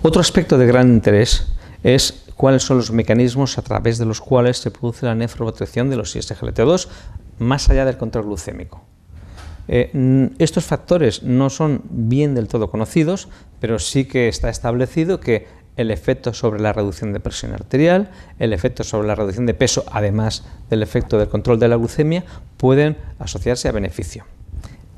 Otro aspecto de gran interés es cuáles son los mecanismos a través de los cuales se produce la nefroprotección de los ISGLT2 más allá del control glucémico. Eh, mm, estos factores no son bien del todo conocidos, pero sí que está establecido que el efecto sobre la reducción de presión arterial, el efecto sobre la reducción de peso, además del efecto del control de la glucemia, pueden asociarse a beneficio.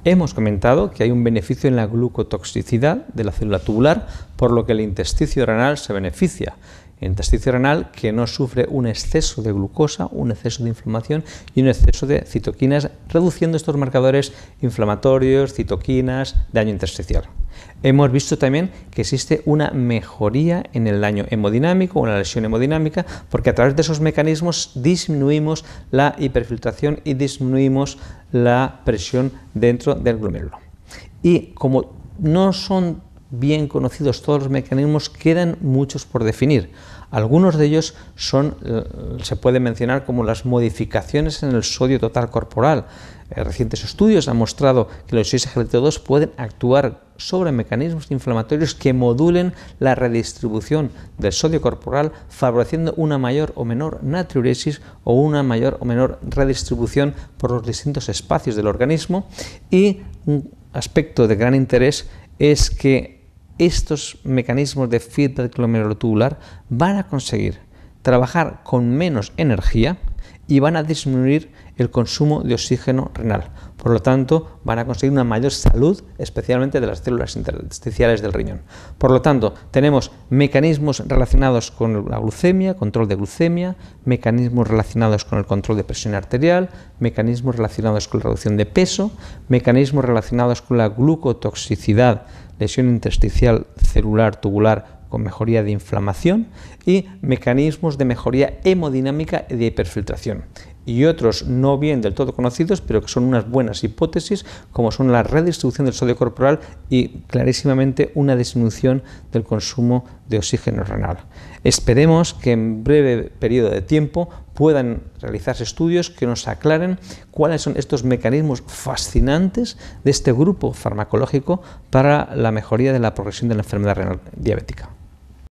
Hemos comentado que hay un beneficio en la glucotoxicidad de la célula tubular, por lo que el intesticio renal se beneficia en renal que no sufre un exceso de glucosa, un exceso de inflamación y un exceso de citoquinas, reduciendo estos marcadores inflamatorios, citoquinas, daño intersticial. Hemos visto también que existe una mejoría en el daño hemodinámico o la lesión hemodinámica, porque a través de esos mecanismos disminuimos la hiperfiltración y disminuimos la presión dentro del glomérulo. Y como no son bien conocidos todos los mecanismos, quedan muchos por definir. Algunos de ellos son, eh, se pueden mencionar como las modificaciones en el sodio total corporal. Eh, recientes estudios han mostrado que los 6 2 pueden actuar sobre mecanismos inflamatorios que modulen la redistribución del sodio corporal, favoreciendo una mayor o menor natriuresis o una mayor o menor redistribución por los distintos espacios del organismo. Y un aspecto de gran interés es que estos mecanismos de feedback glomerulotubular van a conseguir trabajar con menos energía y van a disminuir el consumo de oxígeno renal. Por lo tanto, van a conseguir una mayor salud, especialmente de las células intersticiales del riñón. Por lo tanto, tenemos mecanismos relacionados con la glucemia, control de glucemia, mecanismos relacionados con el control de presión arterial, mecanismos relacionados con la reducción de peso, mecanismos relacionados con la glucotoxicidad lesión intersticial celular tubular con mejoría de inflamación y mecanismos de mejoría hemodinámica y de hiperfiltración y otros no bien del todo conocidos, pero que son unas buenas hipótesis, como son la redistribución del sodio corporal y clarísimamente una disminución del consumo de oxígeno renal. Esperemos que en breve periodo de tiempo puedan realizarse estudios que nos aclaren cuáles son estos mecanismos fascinantes de este grupo farmacológico para la mejoría de la progresión de la enfermedad renal diabética.